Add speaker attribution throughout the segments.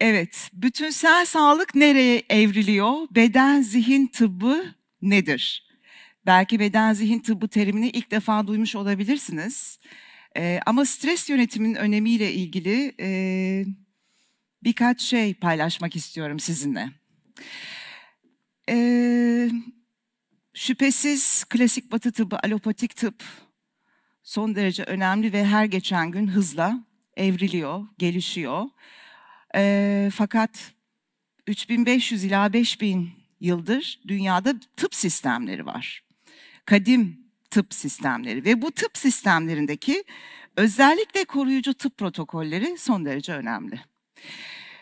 Speaker 1: Evet, bütünsel sağlık nereye evriliyor? Beden zihin tıbbı nedir? Belki beden zihin tıbbı terimini ilk defa duymuş olabilirsiniz. Ee, ama stres yönetiminin önemiyle ilgili e, birkaç şey paylaşmak istiyorum sizinle. Ee, şüphesiz klasik batı tıbbı, alopatik tıp son derece önemli ve her geçen gün hızla evriliyor, gelişiyor. E, fakat 3500 ila 5000 yıldır dünyada tıp sistemleri var. Kadim tıp sistemleri ve bu tıp sistemlerindeki özellikle koruyucu tıp protokolleri son derece önemli.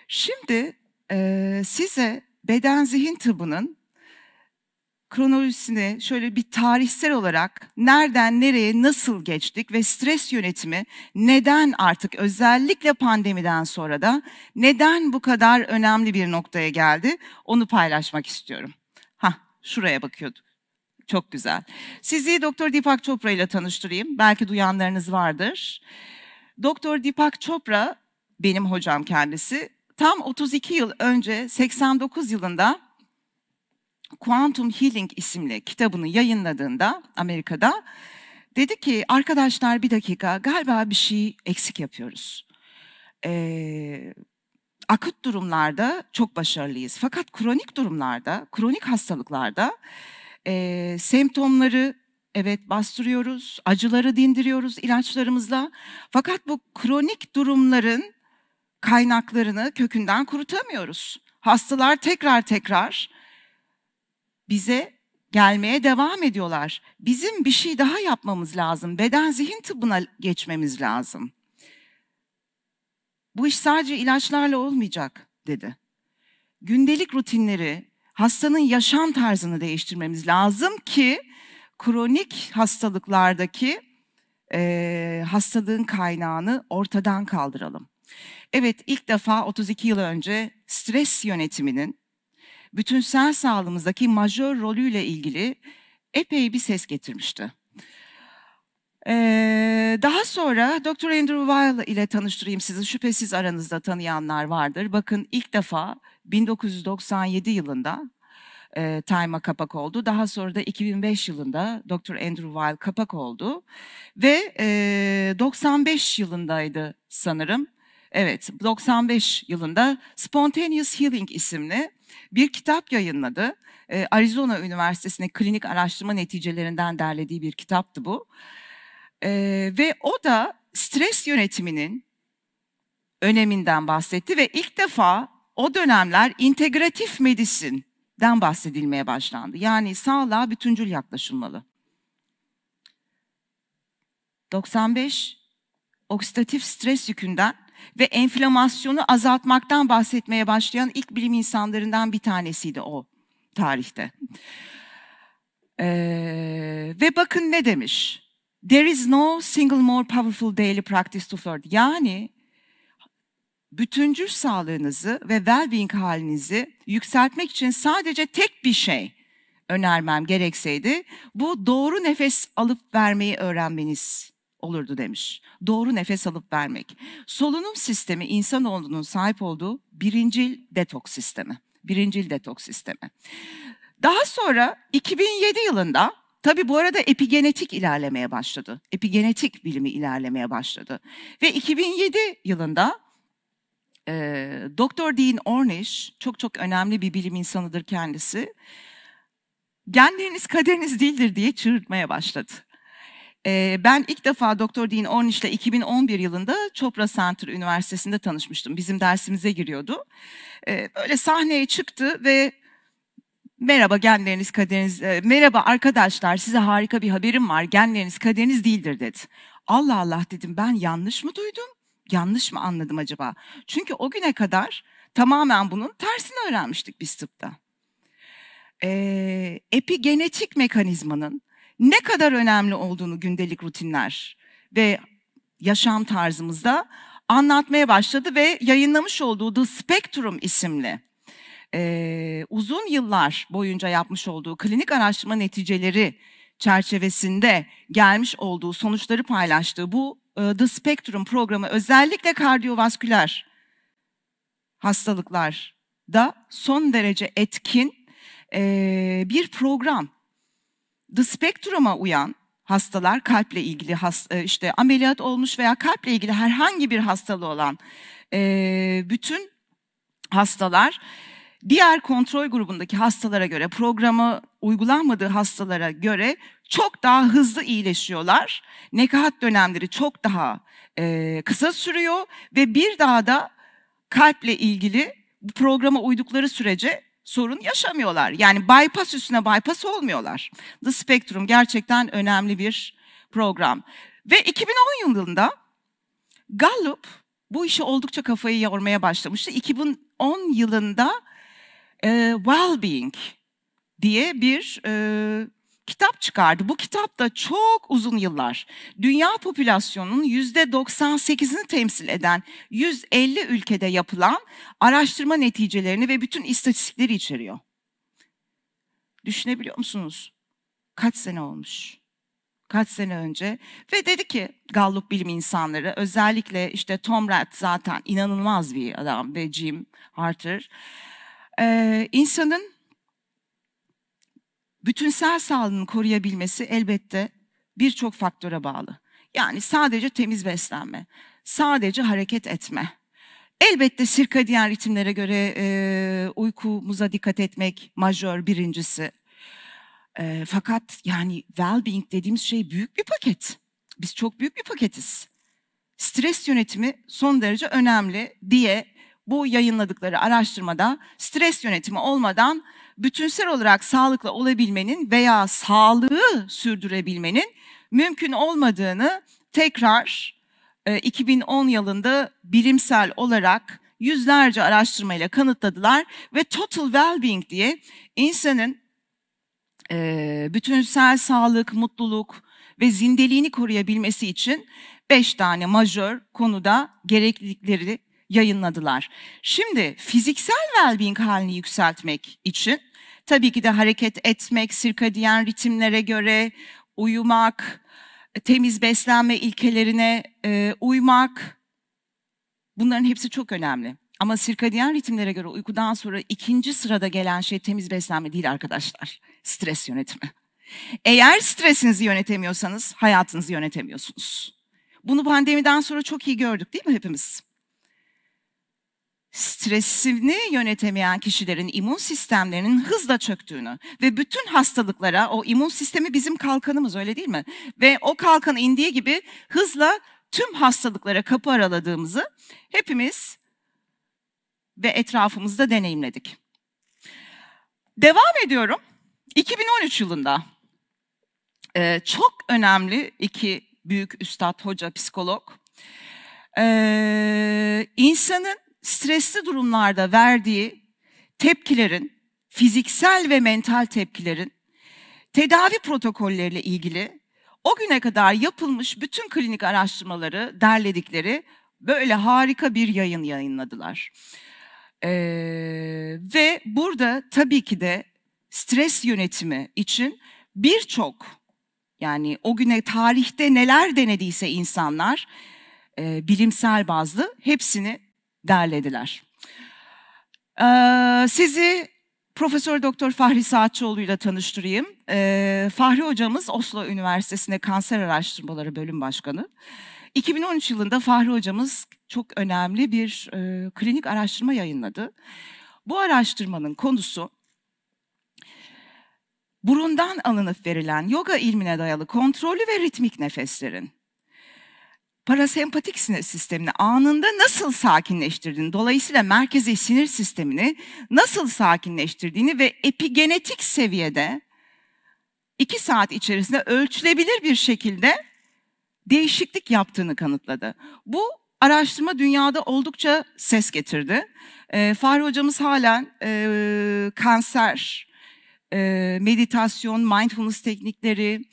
Speaker 1: Şimdi e, size beden zihin tıbbının kronolojisini şöyle bir tarihsel olarak nereden nereye nasıl geçtik ve stres yönetimi neden artık özellikle pandemiden sonra da neden bu kadar önemli bir noktaya geldi onu paylaşmak istiyorum. Ha şuraya bakıyorduk. Çok güzel. Sizi Doktor Deepak Chopra ile tanıştırayım. Belki duyanlarınız vardır. Doktor Deepak Chopra benim hocam kendisi. Tam 32 yıl önce 89 yılında Quantum Healing isimli kitabını yayınladığında Amerika'da dedi ki arkadaşlar bir dakika galiba bir şey eksik yapıyoruz. Ee, akut durumlarda çok başarılıyız fakat kronik durumlarda, kronik hastalıklarda e, semptomları evet bastırıyoruz, acıları dindiriyoruz ilaçlarımızla fakat bu kronik durumların kaynaklarını kökünden kurutamıyoruz. Hastalar tekrar tekrar bize gelmeye devam ediyorlar. Bizim bir şey daha yapmamız lazım. Beden zihin tıbbına geçmemiz lazım. Bu iş sadece ilaçlarla olmayacak dedi. Gündelik rutinleri, hastanın yaşam tarzını değiştirmemiz lazım ki kronik hastalıklardaki e, hastalığın kaynağını ortadan kaldıralım. Evet ilk defa 32 yıl önce stres yönetiminin bütünsel sağlığımızdaki majör rolüyle ilgili epey bir ses getirmişti. Ee, daha sonra Dr. Andrew Weil ile tanıştırayım sizi. Şüphesiz aranızda tanıyanlar vardır. Bakın ilk defa 1997 yılında e, Time'a kapak oldu. Daha sonra da 2005 yılında Dr. Andrew Weil kapak oldu. Ve 95 e, yılındaydı sanırım. Evet, 95 yılında Spontaneous Healing isimli bir kitap yayınladı. Ee, Arizona Üniversitesi'nin klinik araştırma neticelerinden derlediği bir kitaptı bu. Ee, ve o da stres yönetiminin öneminden bahsetti ve ilk defa o dönemler integratif medisinden bahsedilmeye başlandı. Yani sağlığa bütüncül yaklaşılmalı. 95 oksidatif stres yükünden ve enflamasyonu azaltmaktan bahsetmeye başlayan ilk bilim insanlarından bir tanesiydi o tarihte. Ee, ve bakın ne demiş? There is no single more powerful daily practice to third. Yani bütüncül sağlığınızı ve well-being halinizi yükseltmek için sadece tek bir şey önermem gerekseydi bu doğru nefes alıp vermeyi öğrenmeniz olurdu demiş. Doğru nefes alıp vermek. Solunum sistemi insanoğlunun sahip olduğu birincil detoks sistemi. Birincil detoks sistemi. Daha sonra 2007 yılında Tabi bu arada epigenetik ilerlemeye başladı. Epigenetik bilimi ilerlemeye başladı. Ve 2007 yılında e, Dr. Dean Ornish, çok çok önemli bir bilim insanıdır kendisi, genleriniz kaderiniz değildir diye çığırtmaya başladı. Ee, ben ilk defa Doktor Dean Ornish ile 2011 yılında Chopra Center Üniversitesi'nde tanışmıştım. Bizim dersimize giriyordu. Ee, böyle sahneye çıktı ve merhaba genleriniz kaderiniz, e, merhaba arkadaşlar size harika bir haberim var. Genleriniz kaderiniz değildir dedi. Allah Allah dedim ben yanlış mı duydum? Yanlış mı anladım acaba? Çünkü o güne kadar tamamen bunun tersini öğrenmiştik biz tıpta. Ee, epigenetik mekanizmanın ne kadar önemli olduğunu gündelik rutinler ve yaşam tarzımızda anlatmaya başladı ve yayınlamış olduğu The Spectrum isimli e, uzun yıllar boyunca yapmış olduğu klinik araştırma neticeleri çerçevesinde gelmiş olduğu sonuçları paylaştığı bu e, The Spectrum programı özellikle kardiyovasküler hastalıklarda son derece etkin e, bir program The Spectrum'a uyan hastalar kalple ilgili has, e, işte ameliyat olmuş veya kalple ilgili herhangi bir hastalığı olan e, bütün hastalar diğer kontrol grubundaki hastalara göre programı uygulanmadığı hastalara göre çok daha hızlı iyileşiyorlar. Nekahat dönemleri çok daha e, kısa sürüyor ve bir daha da kalple ilgili bu programa uydukları sürece sorun yaşamıyorlar. Yani bypass üstüne bypass olmuyorlar. The Spectrum gerçekten önemli bir program. Ve 2010 yılında Gallup bu işi oldukça kafayı yormaya başlamıştı. 2010 yılında e, Wellbeing diye bir e, kitap çıkardı. Bu kitap da çok uzun yıllar dünya popülasyonunun yüzde %98'ini temsil eden 150 ülkede yapılan araştırma neticelerini ve bütün istatistikleri içeriyor. Düşünebiliyor musunuz? Kaç sene olmuş? Kaç sene önce ve dedi ki Gallup bilim insanları özellikle işte Tom Rath zaten inanılmaz bir adam ve Jim Harter ee, insanın bütünsel sağlığını koruyabilmesi elbette birçok faktöre bağlı. Yani sadece temiz beslenme, sadece hareket etme. Elbette sirkadiyen ritimlere göre e, uykumuza dikkat etmek majör birincisi. E, fakat yani well-being dediğimiz şey büyük bir paket. Biz çok büyük bir paketiz. Stres yönetimi son derece önemli diye bu yayınladıkları araştırmada stres yönetimi olmadan bütünsel olarak sağlıklı olabilmenin veya sağlığı sürdürebilmenin mümkün olmadığını tekrar 2010 e, yılında bilimsel olarak yüzlerce araştırmayla kanıtladılar ve total well-being diye insanın e, bütünsel sağlık, mutluluk ve zindeliğini koruyabilmesi için beş tane majör konuda gereklilikleri yayınladılar. Şimdi fiziksel well-being halini yükseltmek için tabii ki de hareket etmek, sirkadiyen ritimlere göre uyumak, temiz beslenme ilkelerine e, uymak bunların hepsi çok önemli. Ama sirkadiyen ritimlere göre uykudan sonra ikinci sırada gelen şey temiz beslenme değil arkadaşlar. Stres yönetimi. Eğer stresinizi yönetemiyorsanız hayatınızı yönetemiyorsunuz. Bunu pandemiden sonra çok iyi gördük değil mi hepimiz? stresini yönetemeyen kişilerin immün sistemlerinin hızla çöktüğünü ve bütün hastalıklara o immün sistemi bizim kalkanımız öyle değil mi? Ve o kalkan indiği gibi hızla tüm hastalıklara kapı araladığımızı hepimiz ve etrafımızda deneyimledik. Devam ediyorum. 2013 yılında e, çok önemli iki büyük üstad, hoca, psikolog e, insanın stresli durumlarda verdiği tepkilerin, fiziksel ve mental tepkilerin tedavi protokolleriyle ilgili o güne kadar yapılmış bütün klinik araştırmaları derledikleri böyle harika bir yayın yayınladılar. Ee, ve burada tabii ki de stres yönetimi için birçok yani o güne tarihte neler denediyse insanlar e, bilimsel bazlı hepsini derlediler. Ee, sizi Profesör Doktor Fahri Saatçıoğlu ile tanıştırayım. Ee, Fahri hocamız Oslo Üniversitesi'nde kanser araştırmaları bölüm başkanı. 2013 yılında Fahri hocamız çok önemli bir e, klinik araştırma yayınladı. Bu araştırmanın konusu burundan alınıp verilen yoga ilmine dayalı kontrollü ve ritmik nefeslerin parasempatik sinir sistemini anında nasıl sakinleştirdiğini, dolayısıyla merkezi sinir sistemini nasıl sakinleştirdiğini ve epigenetik seviyede iki saat içerisinde ölçülebilir bir şekilde değişiklik yaptığını kanıtladı. Bu araştırma dünyada oldukça ses getirdi. E, Fahri hocamız halen e, kanser, e, meditasyon, mindfulness teknikleri,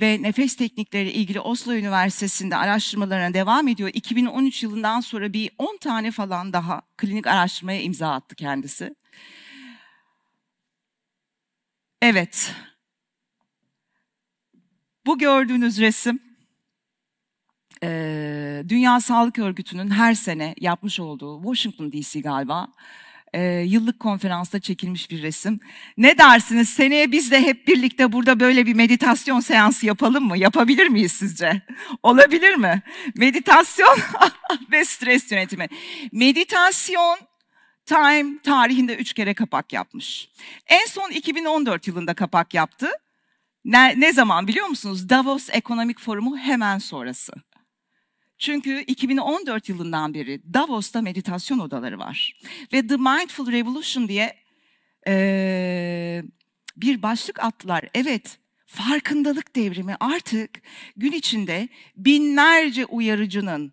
Speaker 1: ve nefes teknikleri ilgili Oslo Üniversitesi'nde araştırmalarına devam ediyor. 2013 yılından sonra bir 10 tane falan daha klinik araştırmaya imza attı kendisi. Evet. Bu gördüğünüz resim e, Dünya Sağlık Örgütü'nün her sene yapmış olduğu Washington DC galiba e, yıllık konferansta çekilmiş bir resim. Ne dersiniz seneye biz de hep birlikte burada böyle bir meditasyon seansı yapalım mı? Yapabilir miyiz sizce? Olabilir mi? Meditasyon ve stres yönetimi. Meditasyon Time tarihinde üç kere kapak yapmış. En son 2014 yılında kapak yaptı. Ne, ne zaman biliyor musunuz? Davos Ekonomik Forumu hemen sonrası. Çünkü 2014 yılından beri Davos'ta meditasyon odaları var. Ve The Mindful Revolution diye e, bir başlık attılar. Evet, farkındalık devrimi artık gün içinde binlerce uyarıcının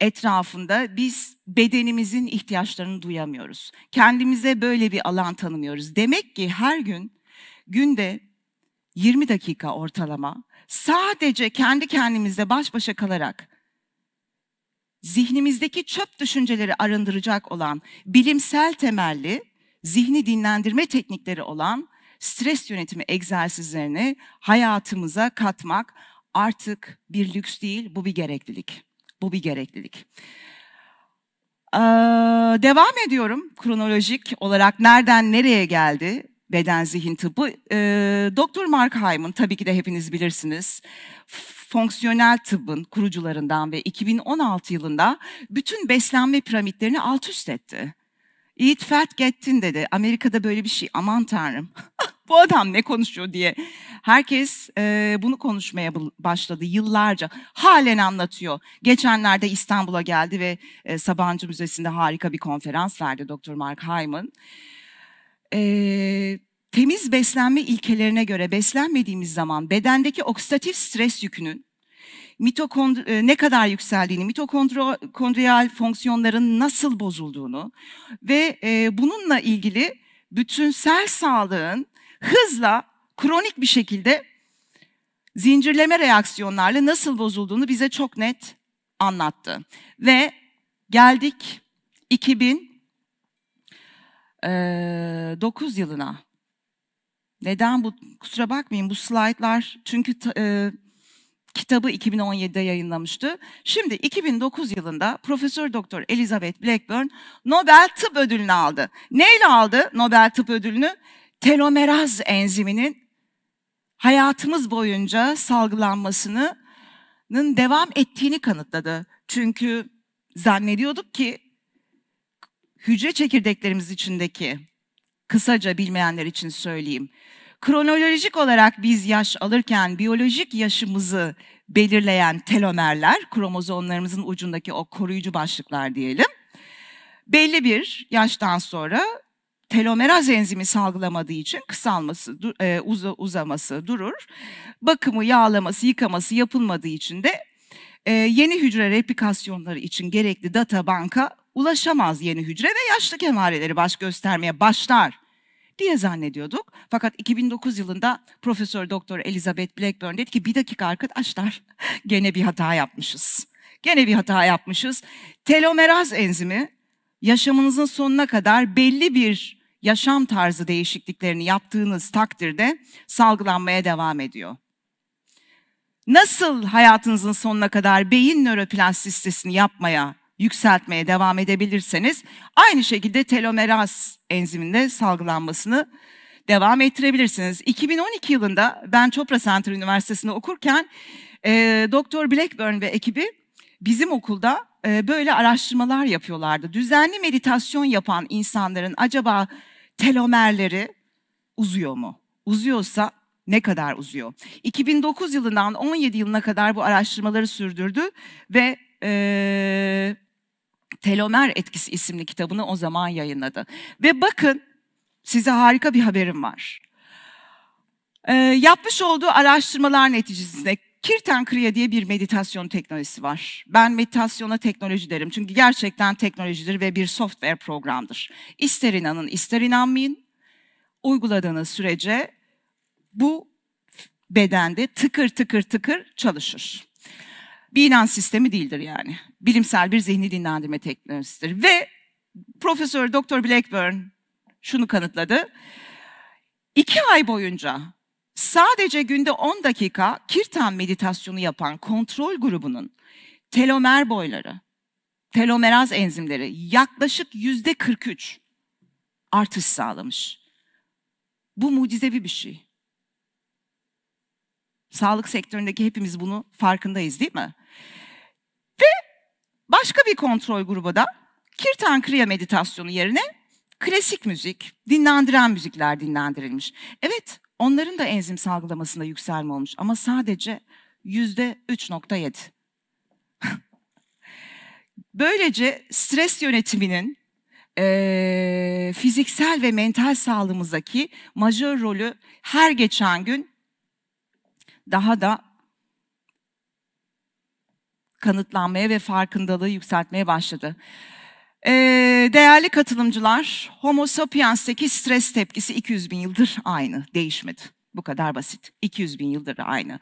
Speaker 1: etrafında biz bedenimizin ihtiyaçlarını duyamıyoruz. Kendimize böyle bir alan tanımıyoruz. Demek ki her gün günde 20 dakika ortalama sadece kendi kendimizle baş başa kalarak zihnimizdeki çöp düşünceleri arındıracak olan bilimsel temelli zihni dinlendirme teknikleri olan stres yönetimi egzersizlerini hayatımıza katmak artık bir lüks değil, bu bir gereklilik. Bu bir gereklilik. Ee, devam ediyorum kronolojik olarak nereden nereye geldi beden zihin tıbbı. E, Doktor Mark Hyman tabii ki de hepiniz bilirsiniz. Fonksiyonel tıbbın kurucularından ve 2016 yılında bütün beslenme piramitlerini alt üst etti. Eat fat gettin dedi. Amerika'da böyle bir şey aman tanrım. Bu adam ne konuşuyor diye. Herkes e, bunu konuşmaya başladı yıllarca. Halen anlatıyor. Geçenlerde İstanbul'a geldi ve e, Sabancı Müzesi'nde harika bir konferans verdi Doktor Mark Hyman e, temiz beslenme ilkelerine göre beslenmediğimiz zaman bedendeki oksidatif stres yükünün mitokondri ne kadar yükseldiğini, mitokondriyal fonksiyonların nasıl bozulduğunu ve e, bununla ilgili bütünsel sağlığın hızla kronik bir şekilde zincirleme reaksiyonlarla nasıl bozulduğunu bize çok net anlattı. Ve geldik 2000 9 yılına. Neden bu? Kusura bakmayın bu slaytlar çünkü e, kitabı 2017'de yayınlamıştı. Şimdi 2009 yılında Profesör Doktor Elizabeth Blackburn Nobel Tıp Ödülünü aldı. Neyle aldı Nobel Tıp Ödülünü? Telomeraz enziminin hayatımız boyunca salgılanmasının devam ettiğini kanıtladı. Çünkü zannediyorduk ki hücre çekirdeklerimiz içindeki, kısaca bilmeyenler için söyleyeyim. Kronolojik olarak biz yaş alırken biyolojik yaşımızı belirleyen telomerler, kromozomlarımızın ucundaki o koruyucu başlıklar diyelim. Belli bir yaştan sonra telomeraz enzimi salgılamadığı için kısalması, e, uzaması durur. Bakımı, yağlaması, yıkaması yapılmadığı için de e, yeni hücre replikasyonları için gerekli data banka ulaşamaz yeni hücre ve yaşlı emareleri baş göstermeye başlar diye zannediyorduk. Fakat 2009 yılında Profesör Doktor Elizabeth Blackburn dedi ki bir dakika arkadaşlar gene bir hata yapmışız. Gene bir hata yapmışız. Telomeraz enzimi yaşamınızın sonuna kadar belli bir yaşam tarzı değişikliklerini yaptığınız takdirde salgılanmaya devam ediyor. Nasıl hayatınızın sonuna kadar beyin nöroplastisitesini yapmaya yükseltmeye devam edebilirseniz aynı şekilde telomeraz enziminde salgılanmasını devam ettirebilirsiniz. 2012 yılında ben Chopra Center Üniversitesi'nde okurken e, Doktor Blackburn ve ekibi bizim okulda e, böyle araştırmalar yapıyorlardı. Düzenli meditasyon yapan insanların acaba telomerleri uzuyor mu? Uzuyorsa ne kadar uzuyor? 2009 yılından 17 yılına kadar bu araştırmaları sürdürdü ve e, Telomer Etkisi isimli kitabını o zaman yayınladı. Ve bakın size harika bir haberim var. E, yapmış olduğu araştırmalar neticesinde Kirtan Kriya diye bir meditasyon teknolojisi var. Ben meditasyona teknoloji derim çünkü gerçekten teknolojidir ve bir software programdır. İster inanın ister inanmayın uyguladığınız sürece bu bedende tıkır tıkır tıkır çalışır bir inanç sistemi değildir yani. Bilimsel bir zihni dinlendirme teknolojisidir. Ve Profesör Doktor Blackburn şunu kanıtladı. İki ay boyunca sadece günde 10 dakika kirtan meditasyonu yapan kontrol grubunun telomer boyları, telomeraz enzimleri yaklaşık yüzde 43 artış sağlamış. Bu mucizevi bir şey. Sağlık sektöründeki hepimiz bunu farkındayız değil mi? Ve başka bir kontrol grubu da Kirtan Kriya meditasyonu yerine klasik müzik, dinlendiren müzikler dinlendirilmiş. Evet, onların da enzim salgılamasında yükselme olmuş ama sadece yüzde 3.7. Böylece stres yönetiminin e, fiziksel ve mental sağlığımızdaki majör rolü her geçen gün daha da kanıtlanmaya ve farkındalığı yükseltmeye başladı. Ee, değerli katılımcılar, Homo sapiens'teki stres tepkisi 200 bin yıldır aynı, değişmedi. Bu kadar basit, 200 bin yıldır aynı.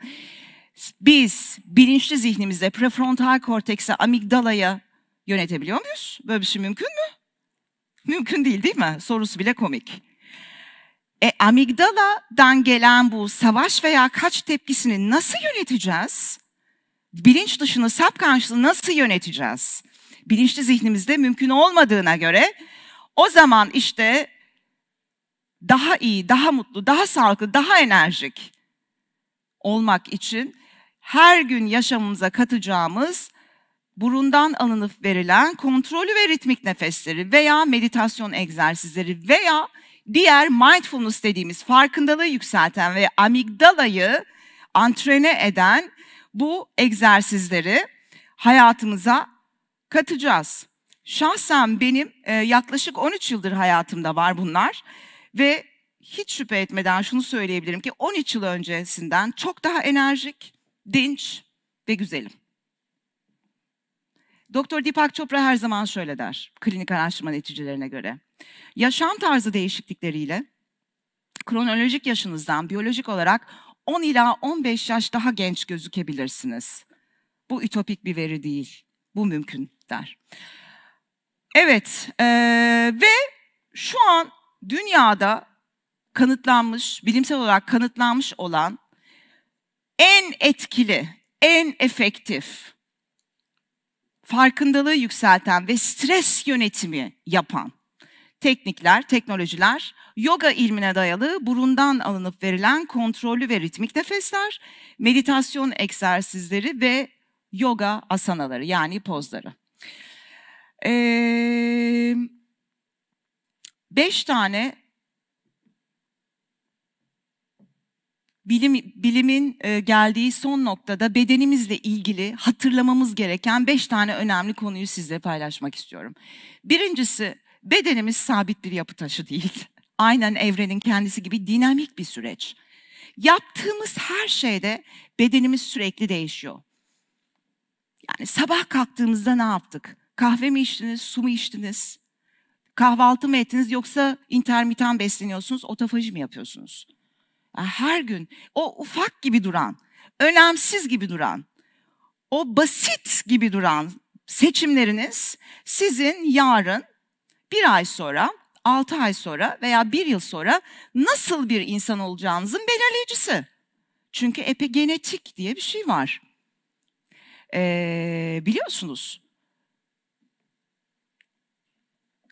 Speaker 1: Biz bilinçli zihnimizde prefrontal kortekse, amigdalaya yönetebiliyor muyuz? Böyle bir şey mümkün mü? Mümkün değil değil mi? Sorusu bile komik. E, amigdaladan gelen bu savaş veya kaç tepkisini nasıl yöneteceğiz? bilinç dışını, sapkançlı nasıl yöneteceğiz? Bilinçli zihnimizde mümkün olmadığına göre o zaman işte daha iyi, daha mutlu, daha sağlıklı, daha enerjik olmak için her gün yaşamımıza katacağımız burundan alınıp verilen kontrollü ve ritmik nefesleri veya meditasyon egzersizleri veya diğer mindfulness dediğimiz farkındalığı yükselten ve amigdalayı antrene eden bu egzersizleri hayatımıza katacağız. Şahsen benim e, yaklaşık 13 yıldır hayatımda var bunlar ve hiç şüphe etmeden şunu söyleyebilirim ki 13 yıl öncesinden çok daha enerjik, dinç ve güzelim. Doktor Deepak Chopra her zaman şöyle der klinik araştırma neticelerine göre. Yaşam tarzı değişiklikleriyle kronolojik yaşınızdan biyolojik olarak 10 ila 15 yaş daha genç gözükebilirsiniz. Bu ütopik bir veri değil. Bu mümkün der. Evet e, ve şu an dünyada kanıtlanmış, bilimsel olarak kanıtlanmış olan en etkili, en efektif, farkındalığı yükselten ve stres yönetimi yapan teknikler, teknolojiler yoga ilmine dayalı burundan alınıp verilen kontrollü ve ritmik nefesler, meditasyon egzersizleri ve yoga asanaları yani pozları. Ee, beş tane bilim, bilimin e, geldiği son noktada bedenimizle ilgili hatırlamamız gereken beş tane önemli konuyu sizle paylaşmak istiyorum. Birincisi Bedenimiz sabit bir yapı taşı değil. Aynen evrenin kendisi gibi dinamik bir süreç. Yaptığımız her şeyde bedenimiz sürekli değişiyor. Yani sabah kalktığımızda ne yaptık? Kahve mi içtiniz, su mu içtiniz? Kahvaltı mı ettiniz yoksa intermitan besleniyorsunuz, otofaji mi yapıyorsunuz? her gün o ufak gibi duran, önemsiz gibi duran, o basit gibi duran seçimleriniz sizin yarın bir ay sonra, altı ay sonra veya bir yıl sonra nasıl bir insan olacağınızın belirleyicisi. Çünkü epigenetik diye bir şey var. Ee, biliyorsunuz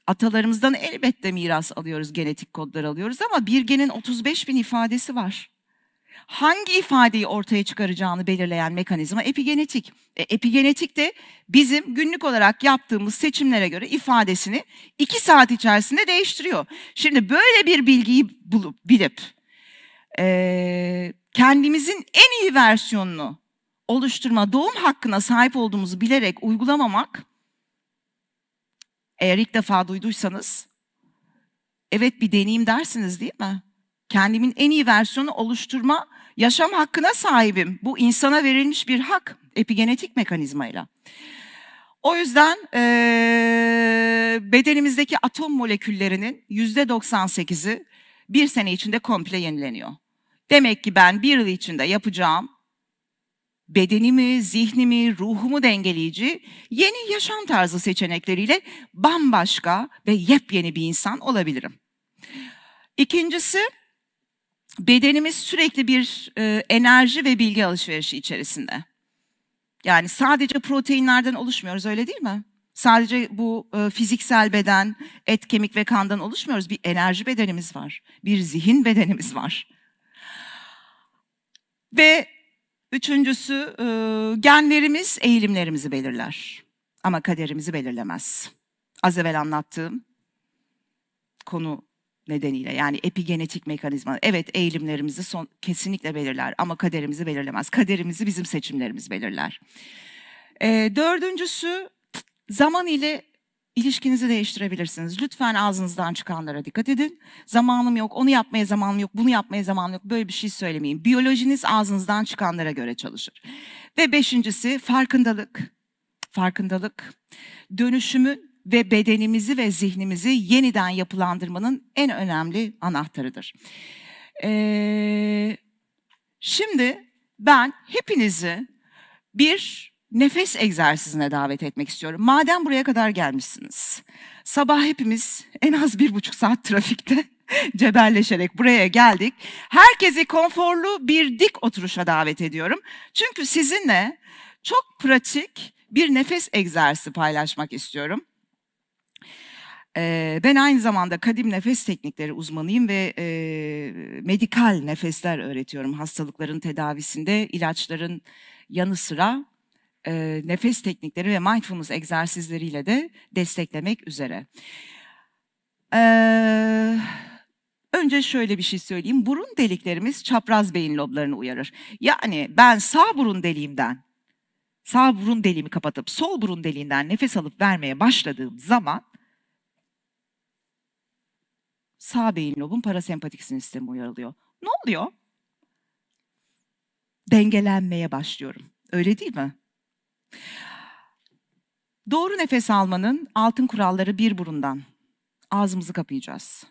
Speaker 1: atalarımızdan elbette miras alıyoruz, genetik kodlar alıyoruz ama bir genin 35 bin ifadesi var hangi ifadeyi ortaya çıkaracağını belirleyen mekanizma epigenetik. E, epigenetik de bizim günlük olarak yaptığımız seçimlere göre ifadesini iki saat içerisinde değiştiriyor. Şimdi böyle bir bilgiyi bulup bilip e, kendimizin en iyi versiyonunu oluşturma, doğum hakkına sahip olduğumuzu bilerek uygulamamak eğer ilk defa duyduysanız evet bir deneyim dersiniz değil mi? Kendimin en iyi versiyonu oluşturma yaşam hakkına sahibim. Bu insana verilmiş bir hak epigenetik mekanizmayla. O yüzden e, bedenimizdeki atom moleküllerinin yüzde 98'i bir sene içinde komple yenileniyor. Demek ki ben bir yıl içinde yapacağım bedenimi, zihnimi, ruhumu dengeleyici yeni yaşam tarzı seçenekleriyle bambaşka ve yepyeni bir insan olabilirim. İkincisi bedenimiz sürekli bir e, enerji ve bilgi alışverişi içerisinde. Yani sadece proteinlerden oluşmuyoruz öyle değil mi? Sadece bu e, fiziksel beden, et, kemik ve kandan oluşmuyoruz. Bir enerji bedenimiz var. Bir zihin bedenimiz var. Ve üçüncüsü e, genlerimiz eğilimlerimizi belirler. Ama kaderimizi belirlemez. Az evvel anlattığım konu nedeniyle yani epigenetik mekanizma. Evet eğilimlerimizi son, kesinlikle belirler ama kaderimizi belirlemez. Kaderimizi bizim seçimlerimiz belirler. E, dördüncüsü zaman ile ilişkinizi değiştirebilirsiniz. Lütfen ağzınızdan çıkanlara dikkat edin. Zamanım yok, onu yapmaya zamanım yok, bunu yapmaya zamanım yok. Böyle bir şey söylemeyin. Biyolojiniz ağzınızdan çıkanlara göre çalışır. Ve beşincisi farkındalık. Farkındalık. Dönüşümün ve bedenimizi ve zihnimizi yeniden yapılandırmanın en önemli anahtarıdır. Ee, şimdi ben hepinizi bir nefes egzersizine davet etmek istiyorum. Madem buraya kadar gelmişsiniz. Sabah hepimiz en az bir buçuk saat trafikte cebelleşerek buraya geldik. Herkesi konforlu bir dik oturuşa davet ediyorum. Çünkü sizinle çok pratik bir nefes egzersizi paylaşmak istiyorum. Ben aynı zamanda kadim nefes teknikleri uzmanıyım ve medikal nefesler öğretiyorum hastalıkların tedavisinde. ilaçların yanı sıra nefes teknikleri ve mindfulness egzersizleriyle de desteklemek üzere. önce şöyle bir şey söyleyeyim. Burun deliklerimiz çapraz beyin loblarını uyarır. Yani ben sağ burun deliğimden, sağ burun deliğimi kapatıp sol burun deliğinden nefes alıp vermeye başladığım zaman sağ beyin lobun parasempatik sinir sistemi uyarılıyor. Ne oluyor? Dengelenmeye başlıyorum. Öyle değil mi? Doğru nefes almanın altın kuralları bir burundan. Ağzımızı kapayacağız.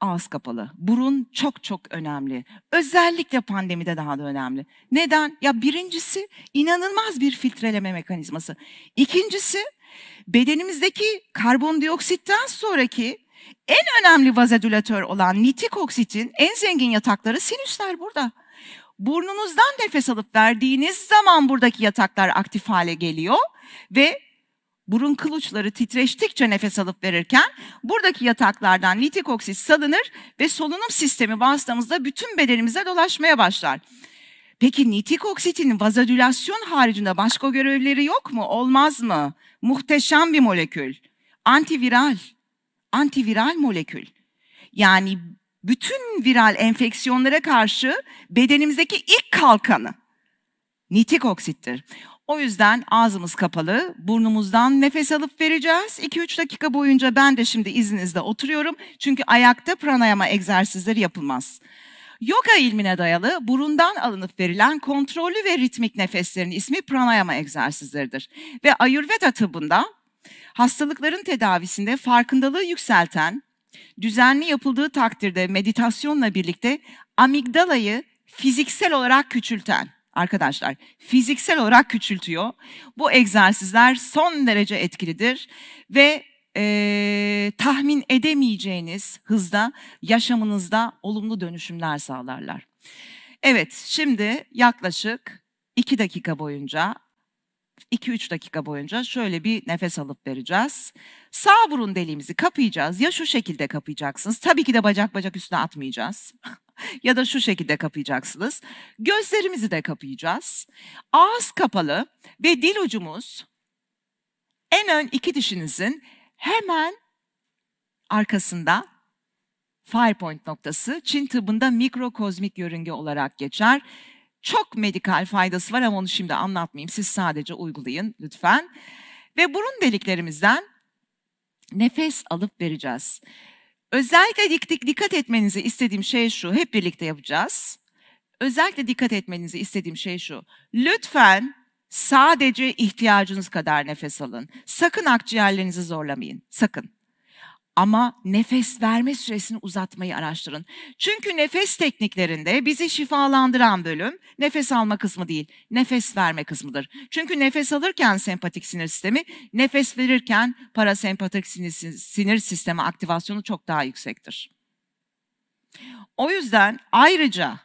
Speaker 1: Ağız kapalı. Burun çok çok önemli. Özellikle pandemide daha da önemli. Neden? Ya birincisi inanılmaz bir filtreleme mekanizması. İkincisi bedenimizdeki karbondioksitten sonraki en önemli vazodilatör olan oksitin en zengin yatakları sinüsler burada. Burnunuzdan nefes alıp verdiğiniz zaman buradaki yataklar aktif hale geliyor ve burun kılıçları titreştikçe nefes alıp verirken buradaki yataklardan oksit salınır ve solunum sistemi vasıtamızda bütün bedenimize dolaşmaya başlar. Peki oksitin vazodülasyon haricinde başka görevleri yok mu? Olmaz mı? Muhteşem bir molekül. Antiviral antiviral molekül. Yani bütün viral enfeksiyonlara karşı bedenimizdeki ilk kalkanı nitrik oksittir. O yüzden ağzımız kapalı, burnumuzdan nefes alıp vereceğiz. 2-3 dakika boyunca ben de şimdi izninizle oturuyorum. Çünkü ayakta pranayama egzersizleri yapılmaz. Yoga ilmine dayalı burundan alınıp verilen kontrollü ve ritmik nefeslerin ismi pranayama egzersizleridir. Ve Ayurveda tıbbında hastalıkların tedavisinde farkındalığı yükselten, düzenli yapıldığı takdirde meditasyonla birlikte amigdalayı fiziksel olarak küçülten, arkadaşlar fiziksel olarak küçültüyor. Bu egzersizler son derece etkilidir ve e, tahmin edemeyeceğiniz hızda yaşamınızda olumlu dönüşümler sağlarlar. Evet şimdi yaklaşık iki dakika boyunca 2-3 dakika boyunca şöyle bir nefes alıp vereceğiz. Sağ burun deliğimizi kapayacağız. Ya şu şekilde kapayacaksınız. Tabii ki de bacak bacak üstüne atmayacağız. ya da şu şekilde kapayacaksınız. Gözlerimizi de kapayacağız. Ağız kapalı ve dil ucumuz en ön iki dişinizin hemen arkasında firepoint noktası Çin tıbbında mikrokozmik yörünge olarak geçer. Çok medikal faydası var ama onu şimdi anlatmayayım. Siz sadece uygulayın lütfen. Ve burun deliklerimizden nefes alıp vereceğiz. Özellikle dik, dikkat etmenizi istediğim şey şu. Hep birlikte yapacağız. Özellikle dikkat etmenizi istediğim şey şu. Lütfen sadece ihtiyacınız kadar nefes alın. Sakın akciğerlerinizi zorlamayın. Sakın ama nefes verme süresini uzatmayı araştırın. Çünkü nefes tekniklerinde bizi şifalandıran bölüm nefes alma kısmı değil, nefes verme kısmıdır. Çünkü nefes alırken sempatik sinir sistemi, nefes verirken parasempatik sinir, sistemi aktivasyonu çok daha yüksektir. O yüzden ayrıca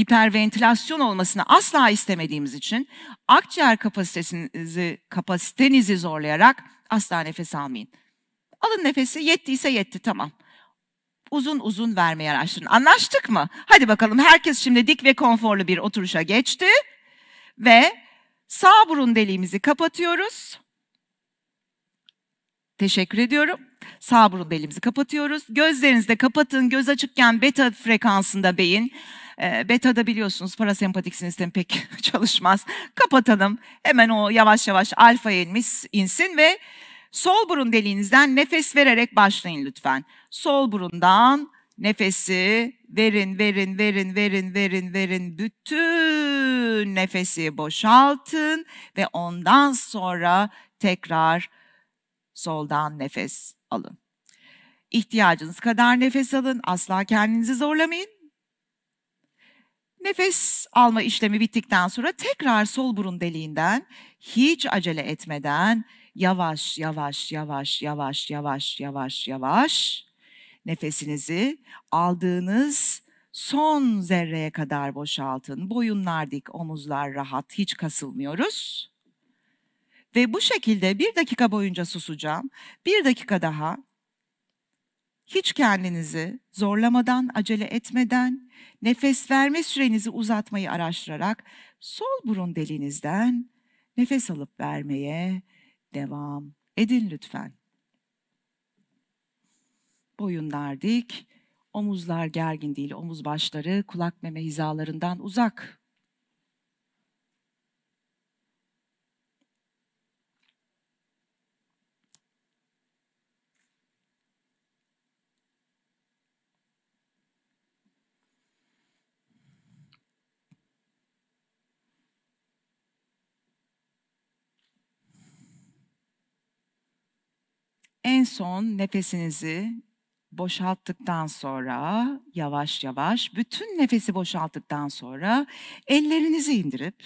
Speaker 1: hiperventilasyon olmasını asla istemediğimiz için akciğer kapasitenizi, kapasitenizi zorlayarak asla nefes almayın. Alın nefesi yettiyse yetti tamam. Uzun uzun vermeye araştırın. Anlaştık mı? Hadi bakalım herkes şimdi dik ve konforlu bir oturuşa geçti. Ve sağ burun deliğimizi kapatıyoruz. Teşekkür ediyorum. Sağ burun deliğimizi kapatıyoruz. Gözlerinizi de kapatın. Göz açıkken beta frekansında beyin. Ee, beta da biliyorsunuz parasempatik sistem pek çalışmaz. Kapatalım. Hemen o yavaş yavaş alfa inmiş, insin ve Sol burun deliğinizden nefes vererek başlayın lütfen. Sol burundan nefesi verin, verin, verin, verin, verin, verin. Bütün nefesi boşaltın ve ondan sonra tekrar soldan nefes alın. İhtiyacınız kadar nefes alın. Asla kendinizi zorlamayın. Nefes alma işlemi bittikten sonra tekrar sol burun deliğinden hiç acele etmeden yavaş yavaş yavaş yavaş yavaş yavaş yavaş nefesinizi aldığınız son zerreye kadar boşaltın. Boyunlar dik, omuzlar rahat, hiç kasılmıyoruz. Ve bu şekilde bir dakika boyunca susacağım. Bir dakika daha. Hiç kendinizi zorlamadan, acele etmeden, nefes verme sürenizi uzatmayı araştırarak sol burun delinizden nefes alıp vermeye devam edin lütfen. Boyunlar dik, omuzlar gergin değil, omuz başları kulak meme hizalarından uzak. En son nefesinizi boşalttıktan sonra yavaş yavaş bütün nefesi boşalttıktan sonra ellerinizi indirip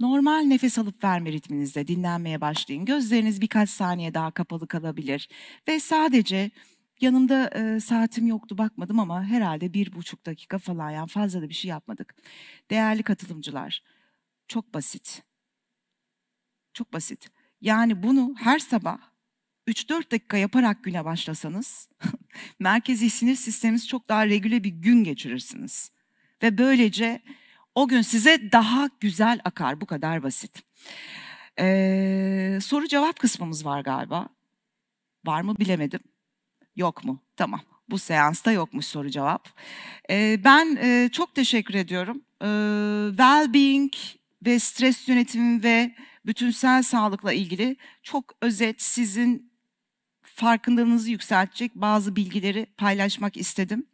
Speaker 1: normal nefes alıp verme ritminizde dinlenmeye başlayın. Gözleriniz birkaç saniye daha kapalı kalabilir ve sadece yanımda e, saatim yoktu bakmadım ama herhalde bir buçuk dakika falan yani fazla da bir şey yapmadık. Değerli katılımcılar çok basit. Çok basit yani bunu her sabah 3-4 dakika yaparak güne başlasanız merkezi sinir sisteminiz çok daha regüle bir gün geçirirsiniz. Ve böylece o gün size daha güzel akar. Bu kadar basit. Ee, soru cevap kısmımız var galiba. Var mı bilemedim. Yok mu? Tamam. Bu seansta yokmuş soru cevap. Ee, ben e, çok teşekkür ediyorum. Ee, Wellbeing ve stres yönetimi ve bütünsel sağlıkla ilgili çok özet sizin farkındalığınızı yükseltecek bazı bilgileri paylaşmak istedim.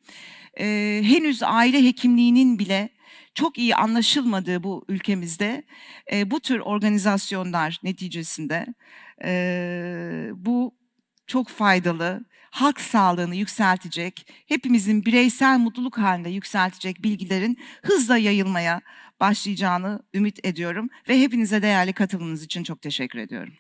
Speaker 1: Ee, henüz aile hekimliğinin bile çok iyi anlaşılmadığı bu ülkemizde e, bu tür organizasyonlar neticesinde e, bu çok faydalı, halk sağlığını yükseltecek, hepimizin bireysel mutluluk halinde yükseltecek bilgilerin hızla yayılmaya, başlayacağını ümit ediyorum ve hepinize değerli katılımınız için çok teşekkür ediyorum.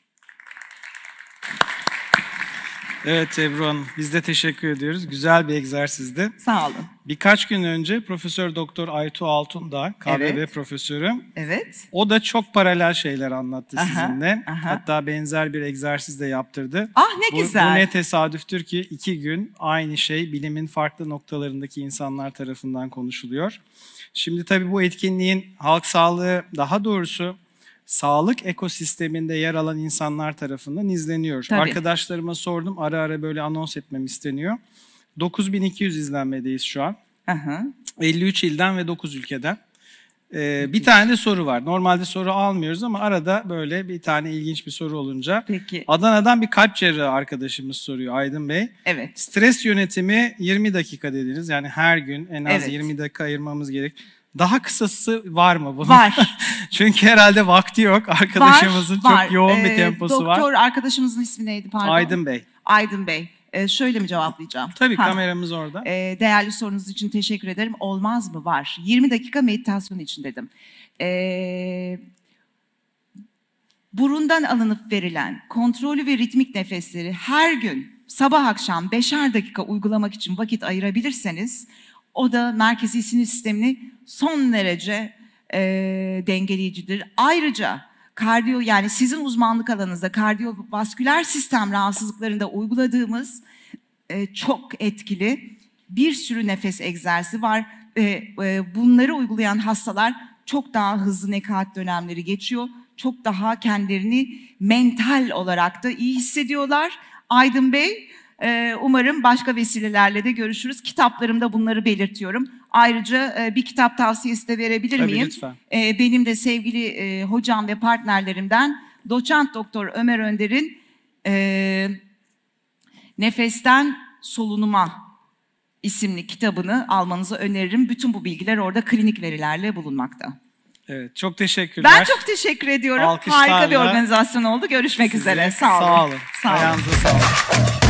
Speaker 2: Evet Ebru Hanım, biz de teşekkür ediyoruz. Güzel bir egzersizdi. Sağ olun. Birkaç gün önce Profesör Doktor Aytu Altun da KBB evet. profesörü. Evet. O da çok paralel şeyler anlattı aha, sizinle. Aha. Hatta benzer bir egzersiz de yaptırdı. Ah ne bu, güzel. Bu ne tesadüftür ki iki gün aynı şey bilimin farklı noktalarındaki insanlar tarafından konuşuluyor. Şimdi tabii bu etkinliğin halk sağlığı daha doğrusu sağlık ekosisteminde yer alan insanlar tarafından izleniyor. Tabii. Arkadaşlarıma sordum ara ara böyle anons etmem isteniyor. 9200 izlenmedeyiz şu an. Aha. 53 ilden ve 9 ülkeden. Ee, bir tane de soru var. Normalde soru almıyoruz ama arada böyle bir tane ilginç bir soru olunca. Peki. Adana'dan bir kalp cerrahı arkadaşımız soruyor Aydın Bey. Evet. Stres yönetimi 20 dakika dediniz. Yani her gün en az Evet. 20 dakika ayırmamız gerek. Daha kısası var mı bunun? Var. Çünkü herhalde vakti yok. Arkadaşımızın çok var. yoğun bir Ee, temposu var. Doktor
Speaker 1: arkadaşımızın ismi neydi pardon? Aydın Bey. Aydın Bey. E, şöyle mi cevaplayacağım? Tabii ha. kameramız orada. E, değerli sorunuz için teşekkür ederim. Olmaz mı? Var. 20 dakika meditasyon için dedim. E, burundan alınıp verilen kontrollü ve ritmik nefesleri her gün sabah akşam beşer dakika uygulamak için vakit ayırabilirseniz o da merkezi sinir sistemini son derece e, dengeleyicidir. Ayrıca kardiyo yani sizin uzmanlık alanınızda kardiyovasküler sistem rahatsızlıklarında uyguladığımız e, çok etkili bir sürü nefes egzersizi var. E, e, bunları uygulayan hastalar çok daha hızlı nekaat dönemleri geçiyor. Çok daha kendilerini mental olarak da iyi hissediyorlar. Aydın Bey, e, umarım başka vesilelerle de görüşürüz. Kitaplarımda bunları belirtiyorum. Ayrıca e, bir kitap tavsiyesi de verebilir Tabii, miyim? Lütfen. E, benim de sevgili e, hocam ve partnerlerimden doçent doktor Ömer Önder'in e, Nefesten Solunuma isimli kitabını almanızı öneririm. Bütün bu bilgiler orada klinik verilerle bulunmakta.
Speaker 2: Evet, çok teşekkürler. Ben çok
Speaker 1: teşekkür ediyorum. Harika bir organizasyon oldu. Görüşmek Size. üzere. Sağ olun. Sağ olun. Sağ olun. Ayağınıza sağ olun.